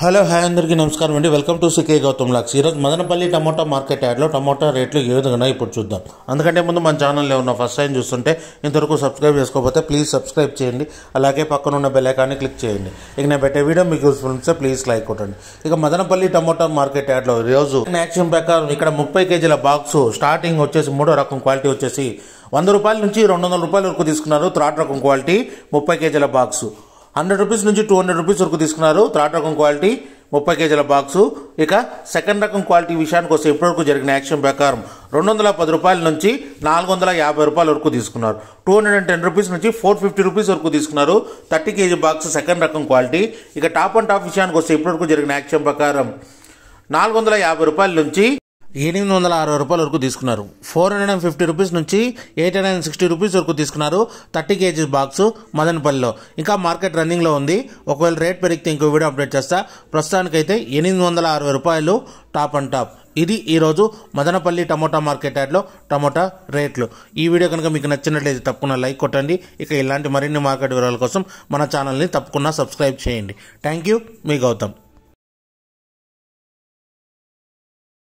hello hi అందరికీ నమస్కారం అండి వెల్కమ్ టు సికే గౌతమ్ లాక్స్ ఈరోజు మదనపల్లి టమోటా మార్కెట్ యాడ్లో టమోటా రేట్లు ఏ విధంగా ఇప్పుడు చూద్దాం అందుకంటే ముందు మన ఛానల్ ఉన్న ఫస్ట్ టైం చూస్తుంటే ఇంతవరకు సబ్స్క్రైబ్ చేసుకోకపోతే ప్లీజ్ సబ్స్క్రైబ్ చేయండి అలాగే పక్కన ఉన్న బెల్లైకాన్ని క్లిక్ చేయండి ఇక నేను పెట్టే వీడియో మీకు యూస్ఫుల్ ఉంటే ప్లీజ్ లైక్ కొట్టండి ఇక మదనపల్లి టమోటా మార్కెట్ యాడ్లో రోజు యాక్షన్ ప్రకారం ఇక్కడ ముప్పై కేజీల బాక్స్ స్టార్టింగ్ వచ్చేసి మూడో రకం క్వాలిటీ వచ్చేసి వంద రూపాయల నుంచి రెండు వందల రూపాయల వరకు తీసుకున్నారు త్రాట్ రకం క్వాలిటీ ముప్పై కేజీల బాక్సు హండ్రెడ్ రూపీస్ నుంచి టూ హండ్రెడ్ రూపీస్ వరకు తీసుకున్నారు థర్డ్ రకం క్వాలిటీ ముప్పై కేజీల బాక్సు ఇక సెకండ్ రకం క్వాలిటీ విషయానికి వస్తే ఇప్పటివరకు జరిగిన యాక్షన్ ప్రకారం రెండు వందల పది రూపాయల నుంచి నాలుగు వందల యాభై రూపాయల వరకు తీసుకున్నారు two hundred and ten rupees నుంచి ఫోర్ ఫిఫ్టీ రూపీస్ వరకు తీసుకున్నారు థర్టీ కేజీ బాక్స్ సెకండ్ రకం క్వాలిటీ ఇక టాప్ అండ్ టాప్ విషయానికి వస్తే ఇప్పటివరకు జరిగిన యాక్షన్ ప్రకారం నాలుగు వందల యాభై రూపాయల నుంచి ఎనిమిది వందల అరవై రూపాయల వరకు తీసుకున్నారు four hundred and fifty rupees నుంచి eight hundred and sixty rupees వరకు తీసుకున్నారు థర్టీ కేజీస్ బాక్స్ మదనపల్లిలో ఇంకా మార్కెట్ రన్నింగ్లో ఉంది ఒకవేళ రేట్ పెరిగితే ఇంకో వీడియో అప్డేట్ చేస్తా ప్రస్తుతానికైతే ఎనిమిది వందల అరవై రూపాయలు టాప్ అండ్ టాప్ ఇది ఈరోజు మదనపల్లి టమోటా మార్కెట్ యాడ్లో టమోటా రేట్లు ఈ వీడియో కనుక మీకు నచ్చినట్లయితే తప్పకుండా లైక్ కొట్టండి ఇక ఇలాంటి మరిన్ని మార్కెట్ వివరాల కోసం మన ఛానల్ని తప్పకుండా సబ్స్క్రైబ్ చేయండి థ్యాంక్ యూ మీ గౌతమ్